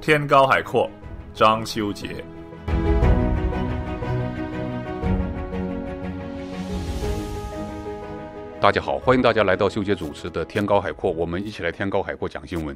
天高海阔，张修杰。大家好，欢迎大家来到修杰主持的《天高海阔》，我们一起来《天高海阔》讲新闻。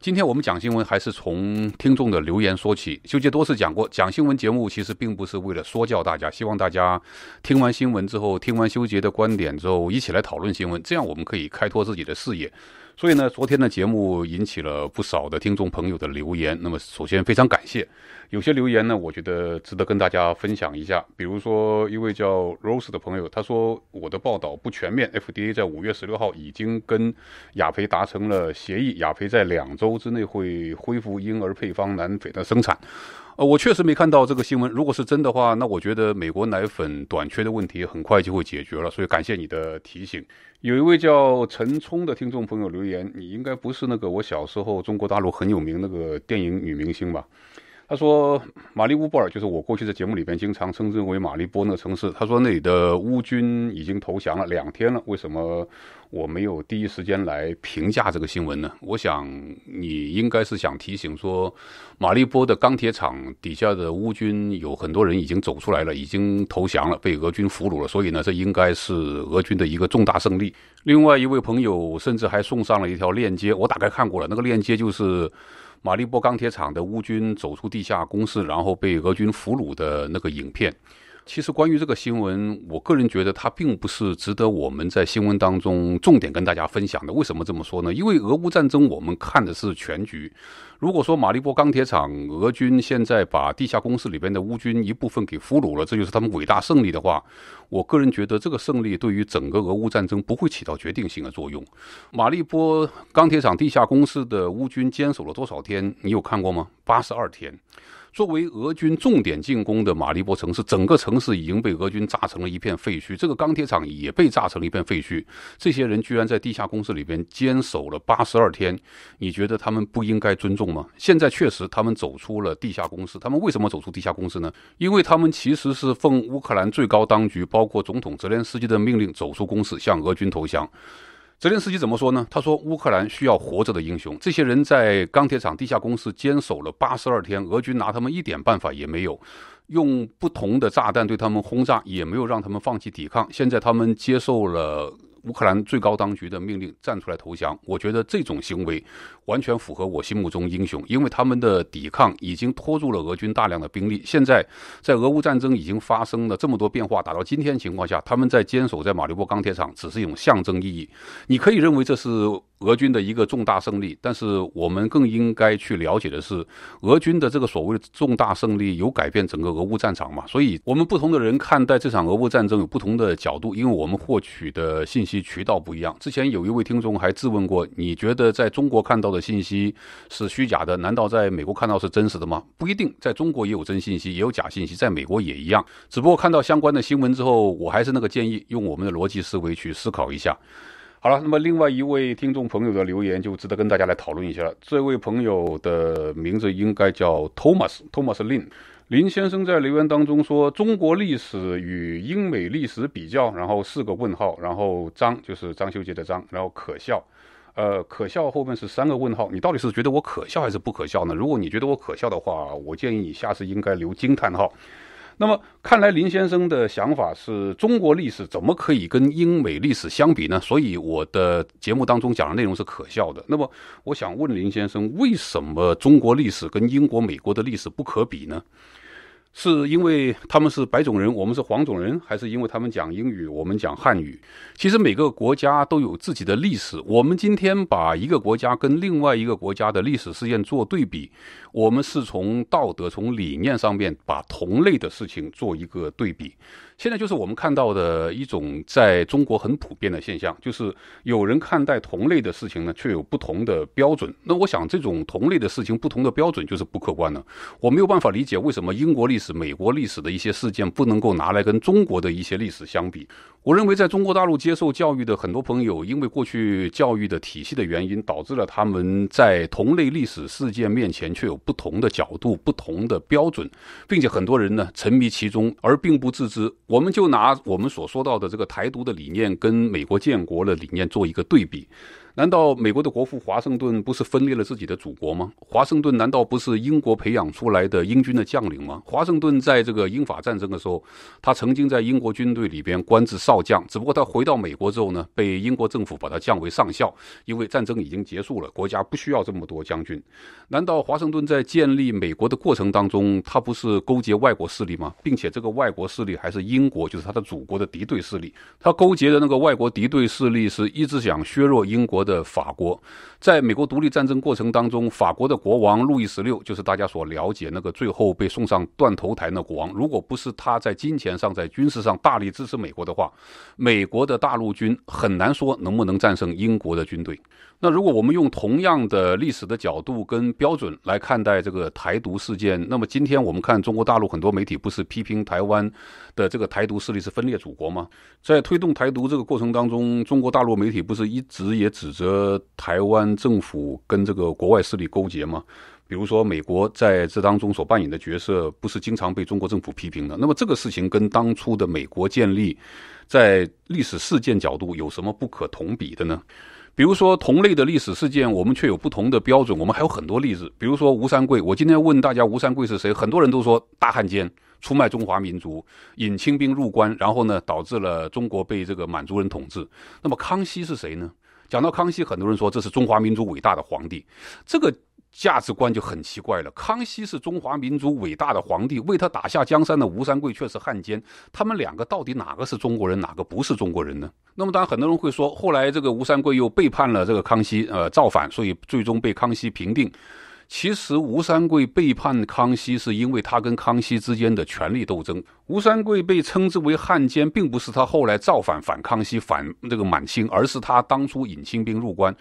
今天我们讲新闻，还是从听众的留言说起。修杰多次讲过，讲新闻节目其实并不是为了说教大家，希望大家听完新闻之后，听完修杰的观点之后，一起来讨论新闻，这样我们可以开拓自己的视野。所以呢，昨天的节目引起了不少的听众朋友的留言。那么，首先非常感谢。有些留言呢，我觉得值得跟大家分享一下。比如说，一位叫 Rose 的朋友，他说我的报道不全面。FDA 在五月十六号已经跟雅培达成了协议，雅培在两周之内会恢复婴儿配方奶粉的生产。呃，我确实没看到这个新闻。如果是真的话，那我觉得美国奶粉短缺的问题很快就会解决了。所以感谢你的提醒。有一位叫陈冲的听众朋友留言，你应该不是那个我小时候中国大陆很有名那个电影女明星吧？他说，马利乌波尔就是我过去在节目里边经常称之为马利波那个城市。他说，那里的乌军已经投降了两天了。为什么我没有第一时间来评价这个新闻呢？我想你应该是想提醒说，马利波的钢铁厂底下的乌军有很多人已经走出来了，已经投降了，被俄军俘虏了。所以呢，这应该是俄军的一个重大胜利。另外一位朋友甚至还送上了一条链接，我打开看过了，那个链接就是。马利波钢铁厂的乌军走出地下工事，然后被俄军俘虏的那个影片。其实，关于这个新闻，我个人觉得它并不是值得我们在新闻当中重点跟大家分享的。为什么这么说呢？因为俄乌战争，我们看的是全局。如果说马利波钢铁厂俄军现在把地下工事里边的乌军一部分给俘虏了，这就是他们伟大胜利的话，我个人觉得这个胜利对于整个俄乌战争不会起到决定性的作用。马利波钢铁厂地下工事的乌军坚守了多少天？你有看过吗？八十二天。作为俄军重点进攻的马里波城市，整个城市已经被俄军炸成了一片废墟，这个钢铁厂也被炸成了一片废墟。这些人居然在地下工事里边坚守了八十二天，你觉得他们不应该尊重吗？现在确实他们走出了地下工事，他们为什么走出地下工事呢？因为他们其实是奉乌克兰最高当局，包括总统泽连斯基的命令，走出工事向俄军投降。泽连斯基怎么说呢？他说：“乌克兰需要活着的英雄。这些人在钢铁厂地下公司坚守了八十二天，俄军拿他们一点办法也没有，用不同的炸弹对他们轰炸也没有让他们放弃抵抗。现在他们接受了。”乌克兰最高当局的命令站出来投降，我觉得这种行为完全符合我心目中英雄，因为他们的抵抗已经拖住了俄军大量的兵力。现在，在俄乌战争已经发生了这么多变化，打到今天情况下，他们在坚守在马里波钢铁厂只是一种象征意义。你可以认为这是。俄军的一个重大胜利，但是我们更应该去了解的是，俄军的这个所谓重大胜利有改变整个俄乌战场吗？所以，我们不同的人看待这场俄乌战争有不同的角度，因为我们获取的信息渠道不一样。之前有一位听众还质问过：“你觉得在中国看到的信息是虚假的，难道在美国看到是真实的吗？”不一定，在中国也有真信息，也有假信息，在美国也一样。只不过看到相关的新闻之后，我还是那个建议，用我们的逻辑思维去思考一下。好了，那么另外一位听众朋友的留言就值得跟大家来讨论一下了。这位朋友的名字应该叫 Thomas Thomas Lin。林先生在留言当中说：“中国历史与英美历史比较，然后四个问号，然后张就是张修杰的张，然后可笑。呃，可笑后面是三个问号。你到底是觉得我可笑还是不可笑呢？如果你觉得我可笑的话，我建议你下次应该留惊叹号。”那么看来林先生的想法是，中国历史怎么可以跟英美历史相比呢？所以我的节目当中讲的内容是可笑的。那么我想问林先生，为什么中国历史跟英国、美国的历史不可比呢？是因为他们是白种人，我们是黄种人，还是因为他们讲英语，我们讲汉语？其实每个国家都有自己的历史，我们今天把一个国家跟另外一个国家的历史事件做对比。我们是从道德、从理念上面把同类的事情做一个对比。现在就是我们看到的一种在中国很普遍的现象，就是有人看待同类的事情呢，却有不同的标准。那我想，这种同类的事情不同的标准就是不客观的。我没有办法理解为什么英国历史、美国历史的一些事件不能够拿来跟中国的一些历史相比。我认为，在中国大陆接受教育的很多朋友，因为过去教育的体系的原因，导致了他们在同类历史事件面前却有。不同的角度、不同的标准，并且很多人呢沉迷其中而并不自知。我们就拿我们所说到的这个台独的理念跟美国建国的理念做一个对比。难道美国的国父华盛顿不是分裂了自己的祖国吗？华盛顿难道不是英国培养出来的英军的将领吗？华盛顿在这个英法战争的时候，他曾经在英国军队里边官至少将，只不过他回到美国之后呢，被英国政府把他降为上校，因为战争已经结束了，国家不需要这么多将军。难道华盛顿在建立美国的过程当中，他不是勾结外国势力吗？并且这个外国势力还是英国，就是他的祖国的敌对势力，他勾结的那个外国敌对势力是一直想削弱英国。的法国，在美国独立战争过程当中，法国的国王路易十六就是大家所了解那个最后被送上断头台的国王。如果不是他在金钱上、在军事上大力支持美国的话，美国的大陆军很难说能不能战胜英国的军队。那如果我们用同样的历史的角度跟标准来看待这个台独事件，那么今天我们看中国大陆很多媒体不是批评台湾的这个台独势力是分裂祖国吗？在推动台独这个过程当中，中国大陆媒体不是一直也指。指责台湾政府跟这个国外势力勾结吗？比如说美国在这当中所扮演的角色，不是经常被中国政府批评的。那么这个事情跟当初的美国建立，在历史事件角度有什么不可同比的呢？比如说同类的历史事件，我们却有不同的标准。我们还有很多例子，比如说吴三桂。我今天问大家，吴三桂是谁？很多人都说大汉奸，出卖中华民族，引清兵入关，然后呢导致了中国被这个满族人统治。那么康熙是谁呢？讲到康熙，很多人说这是中华民族伟大的皇帝，这个价值观就很奇怪了。康熙是中华民族伟大的皇帝，为他打下江山的吴三桂却是汉奸。他们两个到底哪个是中国人，哪个不是中国人呢？那么，当然很多人会说，后来这个吴三桂又背叛了这个康熙，呃，造反，所以最终被康熙平定。其实，吴三桂背叛康熙，是因为他跟康熙之间的权力斗争。吴三桂被称之为汉奸，并不是他后来造反反康熙反这个满清，而是他当初引清兵入关。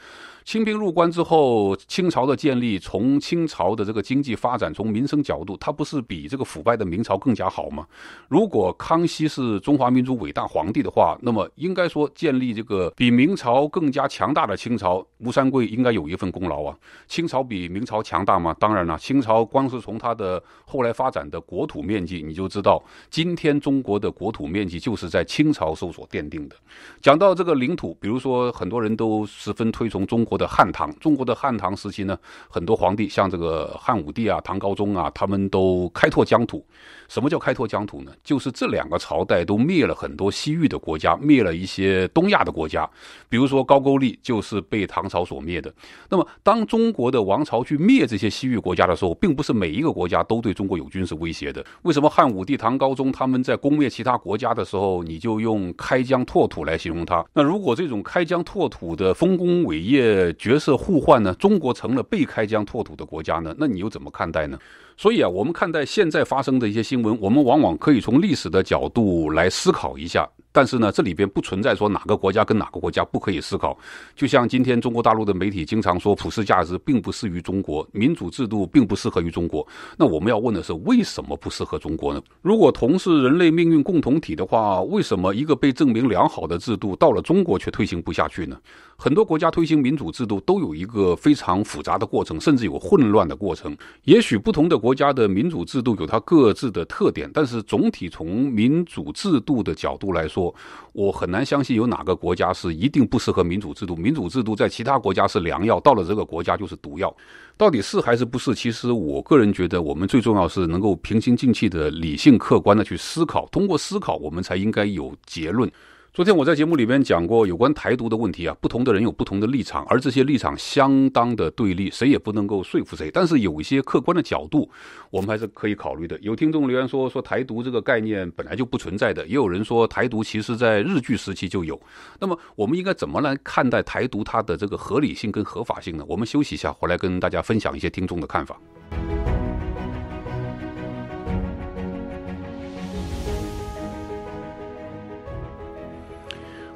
清兵入关之后，清朝的建立，从清朝的这个经济发展，从民生角度，它不是比这个腐败的明朝更加好吗？如果康熙是中华民族伟大皇帝的话，那么应该说建立这个比明朝更加强大的清朝，吴三桂应该有一份功劳啊。清朝比明朝强大吗？当然了，清朝光是从它的后来发展的国土面积，你就知道，今天中国的国土面积就是在清朝所奠定的。讲到这个领土，比如说很多人都十分推崇中。国的汉唐，中国的汉唐时期呢，很多皇帝像这个汉武帝啊、唐高宗啊，他们都开拓疆土。什么叫开拓疆土呢？就是这两个朝代都灭了很多西域的国家，灭了一些东亚的国家，比如说高句丽就是被唐朝所灭的。那么，当中国的王朝去灭这些西域国家的时候，并不是每一个国家都对中国有军事威胁的。为什么汉武帝、唐高宗他们在攻灭其他国家的时候，你就用开疆拓土来形容他？那如果这种开疆拓土的丰功伟业？呃，角色互换呢？中国成了被开疆拓土的国家呢？那你又怎么看待呢？所以啊，我们看待现在发生的一些新闻，我们往往可以从历史的角度来思考一下。但是呢，这里边不存在说哪个国家跟哪个国家不可以思考。就像今天中国大陆的媒体经常说，普世价值并不适于中国，民主制度并不适合于中国。那我们要问的是，为什么不适合中国呢？如果同是人类命运共同体的话，为什么一个被证明良好的制度到了中国却推行不下去呢？很多国家推行民主制度都有一个非常复杂的过程，甚至有混乱的过程。也许不同的国家的民主制度有它各自的特点，但是总体从民主制度的角度来说，我很难相信有哪个国家是一定不适合民主制度。民主制度在其他国家是良药，到了这个国家就是毒药。到底是还是不是？其实我个人觉得，我们最重要是能够平心静气的、理性客观的去思考，通过思考，我们才应该有结论。昨天我在节目里边讲过有关台独的问题啊，不同的人有不同的立场，而这些立场相当的对立，谁也不能够说服谁。但是有一些客观的角度，我们还是可以考虑的。有听众留言说，说台独这个概念本来就不存在的，也有人说台独其实在日据时期就有。那么我们应该怎么来看待台独它的这个合理性跟合法性呢？我们休息一下，回来跟大家分享一些听众的看法。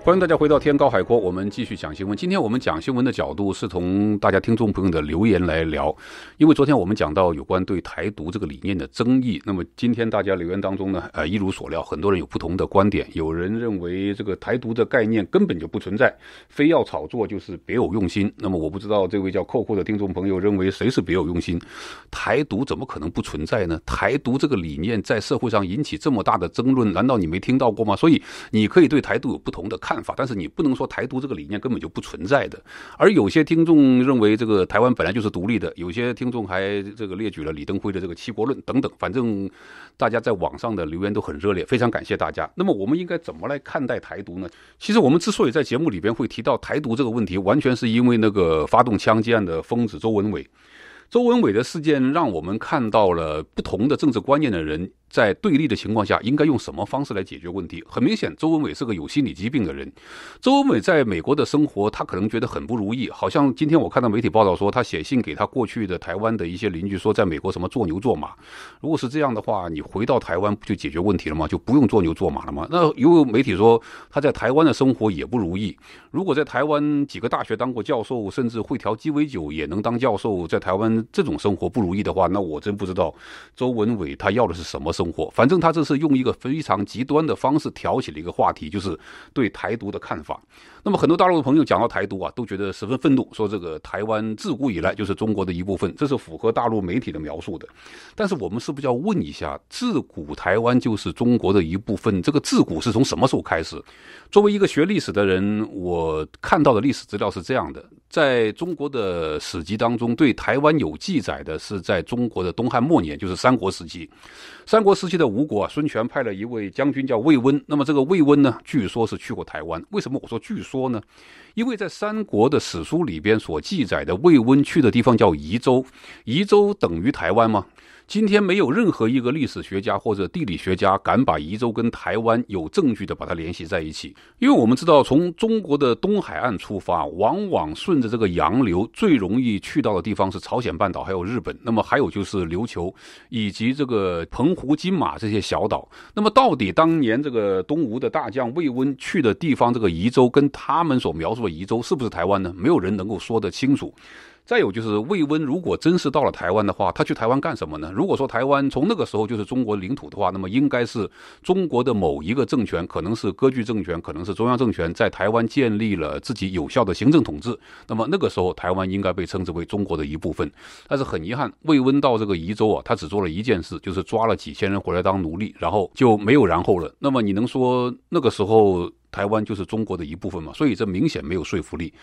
欢迎大家回到天高海阔，我们继续讲新闻。今天我们讲新闻的角度是从大家听众朋友的留言来聊。因为昨天我们讲到有关对台独这个理念的争议，那么今天大家留言当中呢，呃，一如所料，很多人有不同的观点。有人认为这个台独的概念根本就不存在，非要炒作就是别有用心。那么我不知道这位叫扣扣的听众朋友认为谁是别有用心？台独怎么可能不存在呢？台独这个理念在社会上引起这么大的争论，难道你没听到过吗？所以你可以对台独有不同的看。办法，但是你不能说台独这个理念根本就不存在的。而有些听众认为这个台湾本来就是独立的，有些听众还这个列举了李登辉的这个七国论等等。反正大家在网上的留言都很热烈，非常感谢大家。那么我们应该怎么来看待台独呢？其实我们之所以在节目里边会提到台独这个问题，完全是因为那个发动枪击案的疯子周文伟。周文伟的事件让我们看到了不同的政治观念的人。在对立的情况下，应该用什么方式来解决问题？很明显，周文伟是个有心理疾病的人。周文伟在美国的生活，他可能觉得很不如意。好像今天我看到媒体报道说，他写信给他过去的台湾的一些邻居，说在美国什么做牛做马。如果是这样的话，你回到台湾不就解决问题了吗？就不用做牛做马了吗？那有媒体说他在台湾的生活也不如意。如果在台湾几个大学当过教授，甚至会调鸡尾酒也能当教授，在台湾这种生活不如意的话，那我真不知道周文伟他要的是什么。生活，反正他这是用一个非常极端的方式挑起了一个话题，就是对台独的看法。那么很多大陆的朋友讲到台独啊，都觉得十分愤怒，说这个台湾自古以来就是中国的一部分，这是符合大陆媒体的描述的。但是我们是不是要问一下，自古台湾就是中国的一部分？这个自古是从什么时候开始？作为一个学历史的人，我看到的历史资料是这样的：在中国的史籍当中，对台湾有记载的是在中国的东汉末年，就是三国时期，三。国时期的吴国啊，孙权派了一位将军叫魏温。那么这个魏温呢，据说是去过台湾。为什么我说据说呢？因为在三国的史书里边所记载的魏温去的地方叫夷州，夷州等于台湾吗？今天没有任何一个历史学家或者地理学家敢把宜州跟台湾有证据的把它联系在一起，因为我们知道从中国的东海岸出发，往往顺着这个洋流最容易去到的地方是朝鲜半岛，还有日本，那么还有就是琉球以及这个澎湖、金马这些小岛。那么到底当年这个东吴的大将魏温去的地方，这个宜州跟他们所描述的宜州是不是台湾呢？没有人能够说得清楚。再有就是魏温，如果真是到了台湾的话，他去台湾干什么呢？如果说台湾从那个时候就是中国领土的话，那么应该是中国的某一个政权，可能是割据政权，可能是中央政权，在台湾建立了自己有效的行政统治。那么那个时候，台湾应该被称之为中国的一部分。但是很遗憾，魏温到这个宜州啊，他只做了一件事，就是抓了几千人回来当奴隶，然后就没有然后了。那么你能说那个时候？台湾就是中国的一部分嘛，所以这明显没有说服力。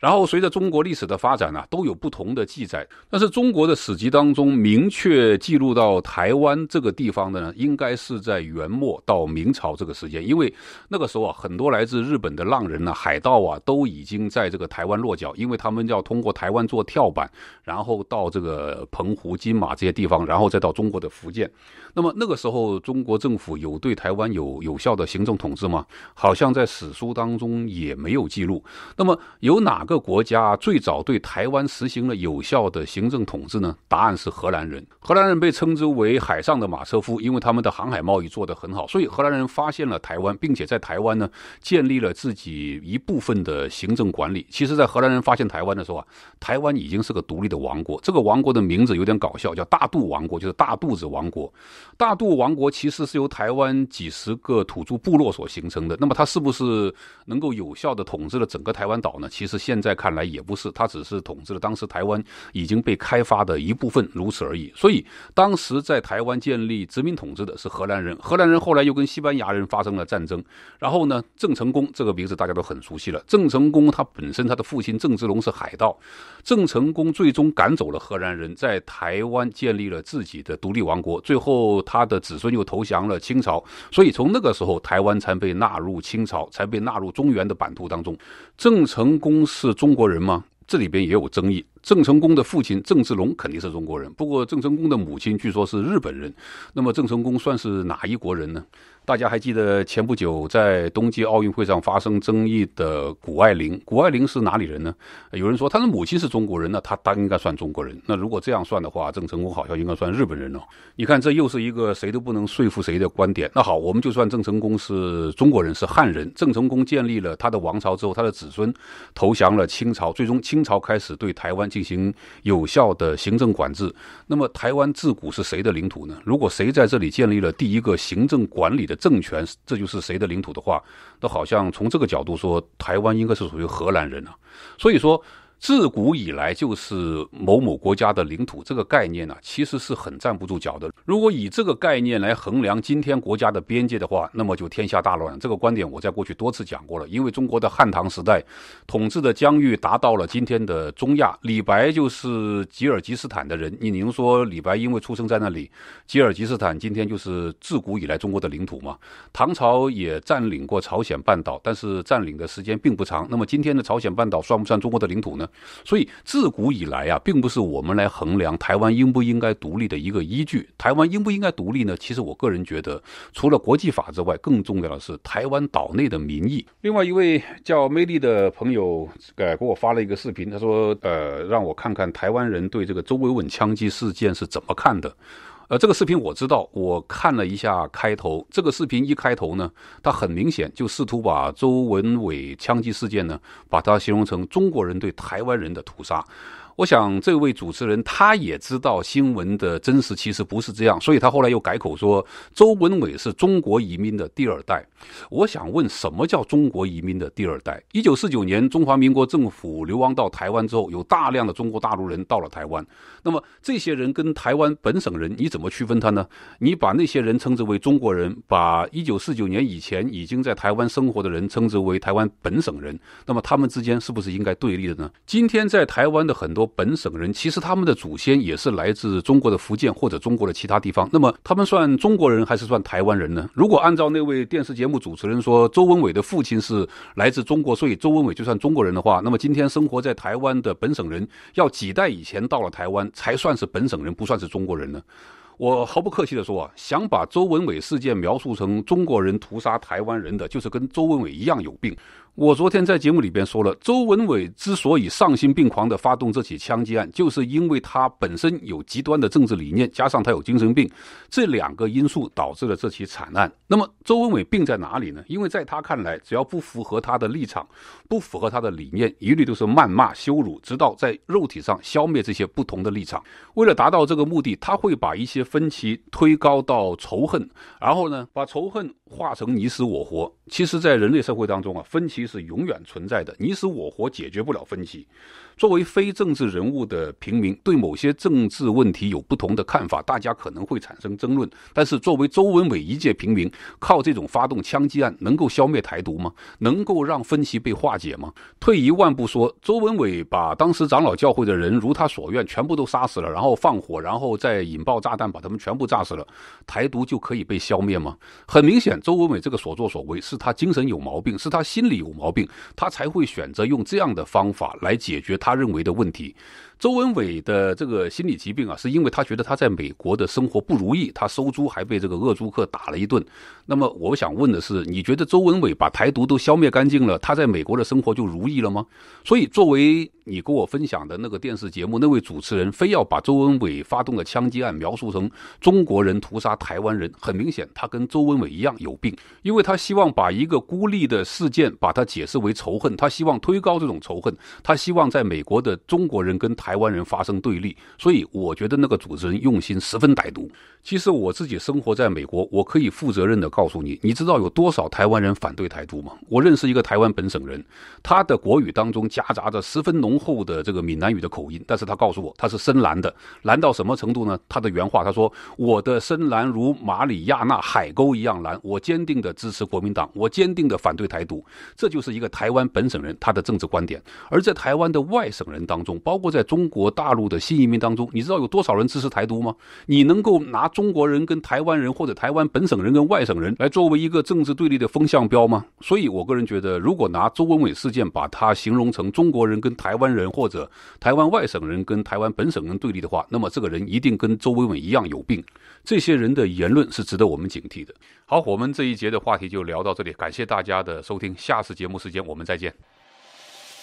然后随着中国历史的发展呢，都有不同的记载。但是中国的史籍当中明确记录到台湾这个地方的，呢，应该是在元末到明朝这个时间，因为那个时候啊，很多来自日本的浪人呢、海盗啊，都已经在这个台湾落脚，因为他们要通过台湾做跳板，然后到这个澎湖、金马这些地方，然后再到中国的福建。那么那个时候，中国政府有对台湾有有效的行政统治吗？好像。在史书当中也没有记录。那么，有哪个国家最早对台湾实行了有效的行政统治呢？答案是荷兰人。荷兰人被称之为“海上的马车夫”，因为他们的航海贸易做得很好，所以荷兰人发现了台湾，并且在台湾呢建立了自己一部分的行政管理。其实，在荷兰人发现台湾的时候啊，台湾已经是个独立的王国。这个王国的名字有点搞笑，叫“大肚王国”，就是大肚子王国。大肚王国其实是由台湾几十个土著部落所形成的。那么，它是？不是能够有效的统治了整个台湾岛呢？其实现在看来也不是，他只是统治了当时台湾已经被开发的一部分，如此而已。所以当时在台湾建立殖民统治的是荷兰人，荷兰人后来又跟西班牙人发生了战争。然后呢，郑成功这个名字大家都很熟悉了。郑成功他本身他的父亲郑芝龙是海盗，郑成功最终赶走了荷兰人，在台湾建立了自己的独立王国。最后他的子孙又投降了清朝，所以从那个时候台湾才被纳入清朝。才被纳入中原的版图当中。郑成功是中国人吗？这里边也有争议。郑成功的父亲郑芝龙肯定是中国人，不过郑成功的母亲据说是日本人，那么郑成功算是哪一国人呢？大家还记得前不久在冬季奥运会上发生争议的谷爱凌，谷爱凌是哪里人呢？有人说她的母亲是中国人呢，她她应该算中国人。那如果这样算的话，郑成功好像应该算日本人哦。你看，这又是一个谁都不能说服谁的观点。那好，我们就算郑成功是中国人，是汉人。郑成功建立了他的王朝之后，他的子孙投降了清朝，最终清朝开始对台湾。进行有效的行政管制。那么，台湾自古是谁的领土呢？如果谁在这里建立了第一个行政管理的政权，这就是谁的领土的话，那好像从这个角度说，台湾应该是属于荷兰人啊。所以说。自古以来就是某某国家的领土，这个概念呢，其实是很站不住脚的。如果以这个概念来衡量今天国家的边界的话，那么就天下大乱。这个观点我在过去多次讲过了。因为中国的汉唐时代，统治的疆域达到了今天的中亚，李白就是吉尔吉斯坦的人。你能说李白因为出生在那里，吉尔吉斯坦今天就是自古以来中国的领土吗？唐朝也占领过朝鲜半岛，但是占领的时间并不长。那么今天的朝鲜半岛算不算中国的领土呢？所以自古以来啊，并不是我们来衡量台湾应不应该独立的一个依据。台湾应不应该独立呢？其实我个人觉得，除了国际法之外，更重要的是台湾岛内的民意。另外一位叫魅力的朋友，呃，给我发了一个视频，他说：“呃，让我看看台湾人对这个周伟文枪击事件是怎么看的。”呃，这个视频我知道，我看了一下开头。这个视频一开头呢，他很明显就试图把周文伟枪击事件呢，把它形容成中国人对台湾人的屠杀。我想这位主持人他也知道新闻的真实，其实不是这样，所以他后来又改口说周文伟是中国移民的第二代。我想问，什么叫中国移民的第二代？一九四九年中华民国政府流亡到台湾之后，有大量的中国大陆人到了台湾。那么这些人跟台湾本省人你怎么区分他呢？你把那些人称之为中国人，把一九四九年以前已经在台湾生活的人称之为台湾本省人，那么他们之间是不是应该对立的呢？今天在台湾的很多。本省人其实他们的祖先也是来自中国的福建或者中国的其他地方。那么他们算中国人还是算台湾人呢？如果按照那位电视节目主持人说周文伟的父亲是来自中国，所以周文伟就算中国人的话，那么今天生活在台湾的本省人要几代以前到了台湾才算是本省人，不算是中国人呢？我毫不客气的说啊，想把周文伟事件描述成中国人屠杀台湾人的，就是跟周文伟一样有病。我昨天在节目里边说了，周文伟之所以丧心病狂地发动这起枪击案，就是因为他本身有极端的政治理念，加上他有精神病，这两个因素导致了这起惨案。那么周文伟病在哪里呢？因为在他看来，只要不符合他的立场，不符合他的理念，一律都是谩骂羞辱，直到在肉体上消灭这些不同的立场。为了达到这个目的，他会把一些分歧推高到仇恨，然后呢，把仇恨化成你死我活。其实，在人类社会当中啊，分歧。是永远存在的，你死我活解决不了分歧。作为非政治人物的平民，对某些政治问题有不同的看法，大家可能会产生争论。但是，作为周文伟一介平民，靠这种发动枪击案能够消灭台独吗？能够让分歧被化解吗？退一万步说，周文伟把当时长老教会的人如他所愿全部都杀死了，然后放火，然后再引爆炸弹把他们全部炸死了，台独就可以被消灭吗？很明显，周文伟这个所作所为是他精神有毛病，是他心里有。毛病，他才会选择用这样的方法来解决他认为的问题。周文伟的这个心理疾病啊，是因为他觉得他在美国的生活不如意，他收租还被这个恶租客打了一顿。那么我想问的是，你觉得周文伟把台独都消灭干净了，他在美国的生活就如意了吗？所以，作为你跟我分享的那个电视节目，那位主持人非要把周文伟发动的枪击案描述成中国人屠杀台湾人，很明显，他跟周文伟一样有病，因为他希望把一个孤立的事件把它解释为仇恨，他希望推高这种仇恨，他希望在美国的中国人跟台湾人发生对立，所以我觉得那个主持人用心十分歹毒。其实我自己生活在美国，我可以负责任地告诉你，你知道有多少台湾人反对台独吗？我认识一个台湾本省人，他的国语当中夹杂着十分浓厚的这个闽南语的口音，但是他告诉我，他是深蓝的，蓝到什么程度呢？他的原话，他说：“我的深蓝如马里亚纳海沟一样蓝，我坚定的支持国民党，我坚定地反对台独。”这就是一个台湾本省人他的政治观点。而在台湾的外省人当中，包括在中。中国大陆的新移民当中，你知道有多少人支持台独吗？你能够拿中国人跟台湾人，或者台湾本省人跟外省人来作为一个政治对立的风向标吗？所以，我个人觉得，如果拿周文伟事件把它形容成中国人跟台湾人，或者台湾外省人跟台湾本省人对立的话，那么这个人一定跟周文伟一样有病。这些人的言论是值得我们警惕的。好，我们这一节的话题就聊到这里，感谢大家的收听，下次节目时间我们再见。